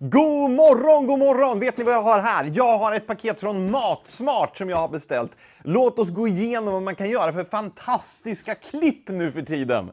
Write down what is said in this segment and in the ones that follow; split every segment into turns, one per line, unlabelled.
God morgon, god morgon! Vet ni vad jag har här? Jag har ett paket från Matsmart som jag har beställt. Låt oss gå igenom vad man kan göra för fantastiska klipp nu för tiden.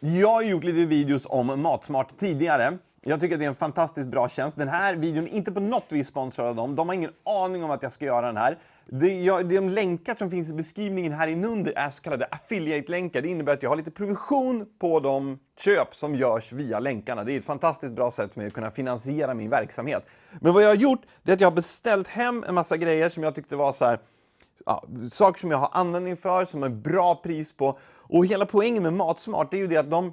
Jag har gjort lite videos om Matsmart tidigare. Jag tycker att det är en fantastiskt bra tjänst. Den här videon är inte på något vis sponsrad av dem. De har ingen aning om att jag ska göra den här. Det, ja, de länkar som finns i beskrivningen här inunder är så kallade affiliate-länkar. Det innebär att jag har lite provision på de köp som görs via länkarna. Det är ett fantastiskt bra sätt för mig att kunna finansiera min verksamhet. Men vad jag har gjort är att jag har beställt hem en massa grejer som jag tyckte var så här, ja, saker som jag har användning för, som är bra pris på. Och hela poängen med Matsmart är ju det att de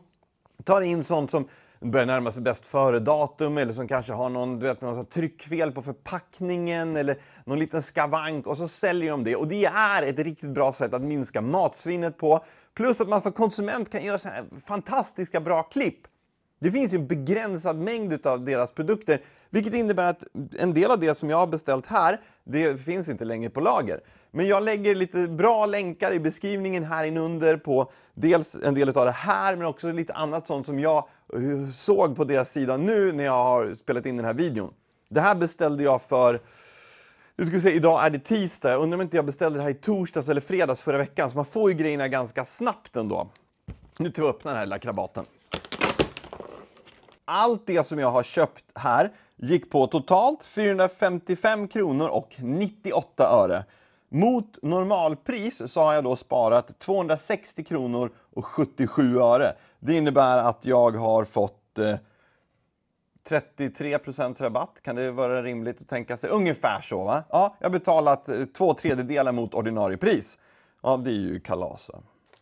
tar in sånt som börjar närma sig bäst före-datum eller som kanske har någon, du vet, någon tryckfel på förpackningen eller någon liten skavank och så säljer de det. Och det är ett riktigt bra sätt att minska matsvinnet på. Plus att man som konsument kan göra så här fantastiska bra klipp det finns ju en begränsad mängd av deras produkter, vilket innebär att en del av det som jag har beställt här, det finns inte längre på lager. Men jag lägger lite bra länkar i beskrivningen här inunder på dels en del av det här, men också lite annat sånt som jag eh, såg på deras sida nu när jag har spelat in den här videon. Det här beställde jag för Nu ska vi se, idag är det tisdag. Jag undrar om inte jag beställde det här i torsdags eller fredags förra veckan. Så man får ju grejerna ganska snabbt ändå. Nu tror jag öppna den här lilla krabaten allt det som jag har köpt här gick på totalt 455 kronor och 98 öre. Mot normalpris så har jag då sparat 260 kronor och 77 öre. Det innebär att jag har fått eh, 33 rabatt. Kan det vara rimligt att tänka sig? Ungefär så va? Ja, jag har betalat eh, två tredjedelar mot ordinarie pris. Ja, det är ju kalas. Va?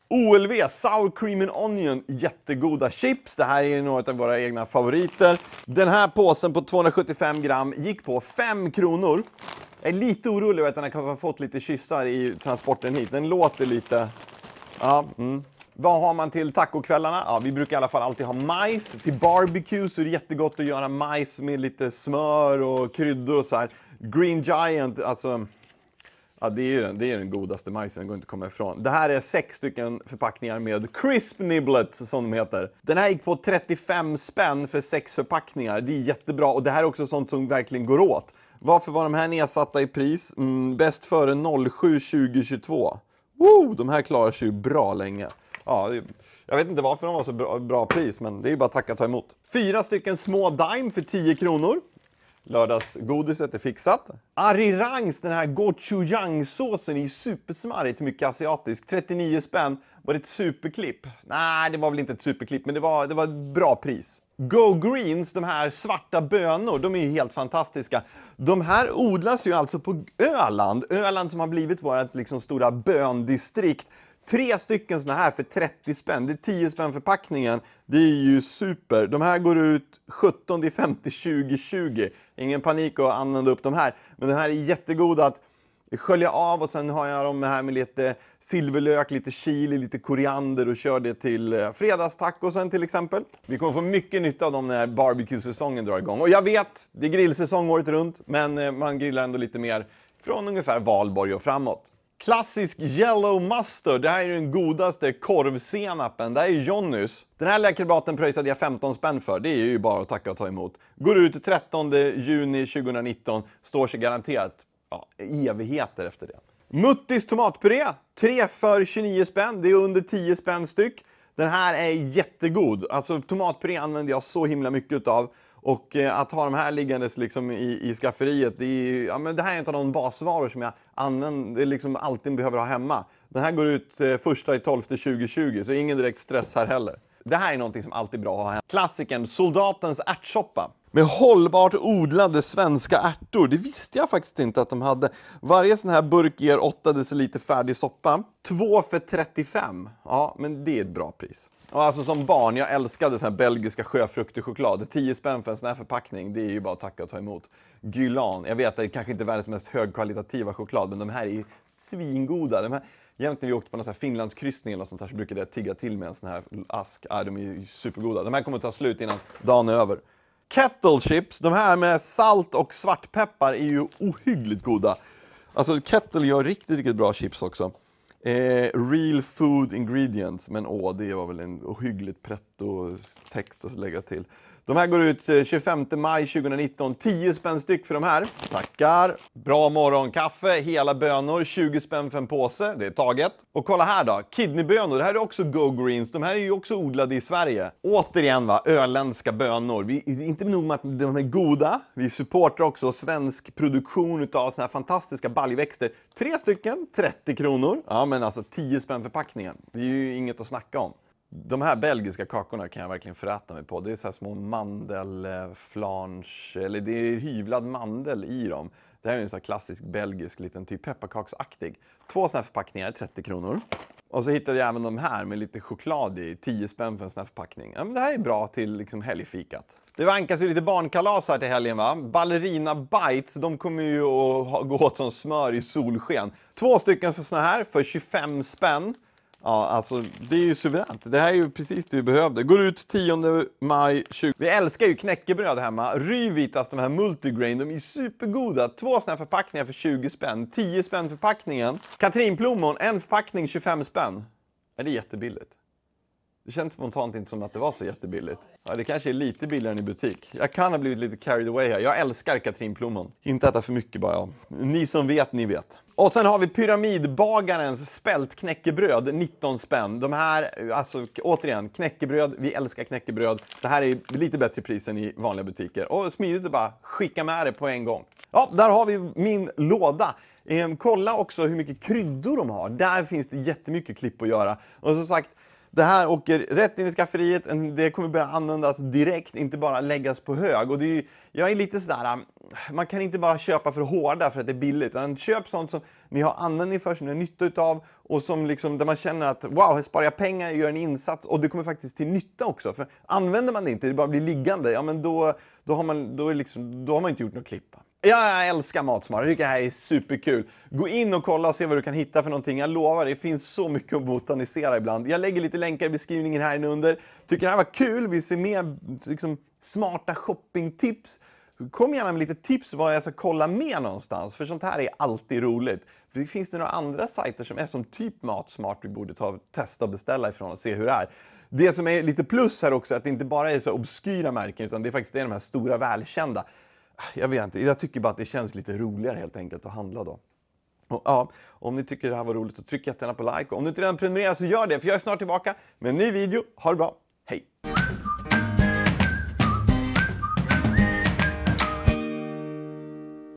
OLV Sour Cream and Onion, jättegoda chips. Det här är några av våra egna favoriter. Den här påsen på 275 gram gick på 5 kronor. Jag är lite orolig över att den har fått lite kyssar i transporten hit. Den låter lite... Ja, mm. Vad har man till tacokvällarna? Ja, vi brukar i alla fall alltid ha majs. Till barbecue så är det jättegott att göra majs med lite smör och kryddor och så här. Green Giant, alltså Ja, det är ju den, det är den godaste majsen, det går inte att komma ifrån. Det här är sex stycken förpackningar med Crisp Niblet, som de heter. Den här gick på 35 spänn för sex förpackningar. Det är jättebra och det här är också sånt som verkligen går åt. Varför var de här nedsatta i pris? Mm, bäst före 07 2022. Woo, de här klarar sig ju bra länge. Ja, det, jag vet inte varför de var så bra, bra pris, men det är ju bara att tacka och ta emot. Fyra stycken små Dime för 10 kronor. Lördagsgodiset är fixat. Arirangs, den här gochujang-såsen, är supersmarrigt mycket asiatisk. 39 spänn. Var det ett superklipp? Nej, det var väl inte ett superklipp, men det var, det var ett bra pris. Go Greens, de här svarta bönor, de är ju helt fantastiska. De här odlas ju alltså på Öland. Öland som har blivit vårt liksom stora böndistrikt. Tre stycken sådana här för 30 spänn. Det är 10 spänn förpackningen. Det är ju super. De här går ut 17 50 2020. Ingen panik att använda upp de här. Men de här är jättegoda att skölja av och sen har jag dem här med lite silverlök, lite chili, lite koriander och kör det till eh, fredagstacosen till exempel. Vi kommer få mycket nytta av dem när barbecue-säsongen drar igång. Och jag vet, det är grillsäsong året runt, men eh, man grillar ändå lite mer från ungefär valborg och framåt. Klassisk yellow mustard. Det här är den godaste korvsenapen. Det här är Johnnys. Den här lilla pröjsade jag 15 spänn för. Det är ju bara att tacka och ta emot. Går ut 13 juni 2019. Står sig garanterat ja, evigheter efter det. Muttis tomatpuré. 3 för 29 spänn. Det är under 10 spänn styck. Den här är jättegod. Alltså tomatpuré använder jag så himla mycket utav. Och eh, att ha de här liggandes liksom i, i skafferiet, det, är, ja, men det här är inte de basvaror som jag använder, liksom alltid behöver ha hemma. Den här går ut eh, första i 12 2020, så ingen direkt stress här heller. Det här är någonting som alltid är bra att ha hemma. Klassikern, soldatens ärtsoppa. Med hållbart odlade svenska ärtor. Det visste jag faktiskt inte att de hade. Varje sån här burk ger 8 deciliter färdig soppa. 2 för 35. Ja, men det är ett bra pris. Och alltså som barn, jag älskade så här belgiska sjöfruktechoklad. 10 spänn för en sån här förpackning, det är ju bara att tacka och ta emot. Gulan. jag vet att det kanske inte är världens mest högkvalitativa choklad, men de här är ju svingoda. De här, jämt när vi åkte på någon så här Finlandskryssning eller sånt här så brukade jag tigga till med en sån här ask. Ah, de är ju supergoda. De här kommer att ta slut innan dagen är över. Kettle chips, de här med salt och svartpeppar är ju ohyggligt goda. Alltså Kettle gör riktigt, riktigt bra chips också. Eh, real food ingredients, men åh, det var väl en ohyggligt pretto text att lägga till. De här går ut 25 eh, maj 2019. 10 spänn styck för de här. Tackar. Bra morgonkaffe, hela bönor, 20 spänn för en påse. Det är taget. Och kolla här då, kidneybönor. Det här är också Go Greens. De här är ju också odlade i Sverige. Återigen va, öländska bönor. Vi, inte nog med att de är goda, vi supportar också svensk produktion av såna här fantastiska baljväxter. Tre stycken, 30 kronor. Ja men alltså 10 spänn förpackningen. Det är ju inget att snacka om. De här belgiska kakorna kan jag verkligen föräta mig på. Det är så här små mandelflange, eller det är hyvlad mandel i dem. Det här är en sån klassisk belgisk liten typ pepparkaksaktig. Två såna här förpackningar, 30 kronor. Och så hittade jag även de här med lite choklad i, 10 spänn för en sån här förpackning. Ja, men det här är bra till liksom helgfikat. Det vankas ju lite barnkalas här till helgen va? Ballerina Bites, de kommer ju att gå åt som smör i solsken. Två stycken för såna här för 25 spänn. Ja, alltså det är ju suveränt. Det här är ju precis det vi behövde. Går ut 10 maj 20. Vi älskar ju knäckebröd hemma. Ryvitas, de här multigrain, de är ju supergoda. Två sådana här förpackningar för 20 spänn. 10 spänn förpackningen. Katrinplommon, en förpackning 25 spänn. Är det jättebilligt? Det känns spontant inte som att det var så jättebilligt. Ja, det kanske är lite billigare än i butik. Jag kan ha blivit lite carried away här. Jag älskar katrinplommon. Inte äta för mycket bara. Ni som vet, ni vet. Och sen har vi Pyramidbagarens spältknäckebröd, 19 spänn. De här, alltså återigen, knäckebröd, vi älskar knäckebröd. Det här är lite bättre pris än i vanliga butiker. Och smidigt att bara skicka med det på en gång. Ja, där har vi min låda. Ehm, kolla också hur mycket kryddor de har. Där finns det jättemycket klipp att göra. Och som sagt, det här åker rätt in i skafferiet, det kommer börja användas direkt, inte bara läggas på hög. Och det är ju, jag är lite sådär, ähm, man kan inte bara köpa för hårda för att det är billigt, utan köp sånt som ni har användning för, som ni har nytta utav och som liksom, där man känner att wow, här sparar jag pengar, jag gör en insats och det kommer faktiskt till nytta också. För använder man det inte, det bara blir liggande, ja men då, då, har, man, då, är liksom, då har man inte gjort något klipp. Ja, jag älskar Matsmart. Jag tycker det här är superkul. Gå in och kolla och se vad du kan hitta för någonting. Jag lovar, det finns så mycket att botanisera ibland. Jag lägger lite länkar i beskrivningen här under. Tycker det här var kul, vill se mer liksom, smarta shoppingtips? Kom gärna med lite tips vad jag ska kolla mer någonstans, för sånt här är alltid roligt. finns det några andra sajter som är som typ Matsmart vi borde ta, testa och beställa ifrån och se hur det är? Det som är lite plus här också är att det inte bara är så obskyra märken utan det är faktiskt de här stora välkända jag vet inte, jag tycker bara att det känns lite roligare helt enkelt att handla då. Och, ja, om ni tycker det här var roligt så tryck jättegärna på like. Och om du inte redan prenumererar så gör det, för jag är snart tillbaka med en ny video. Ha det bra, hej!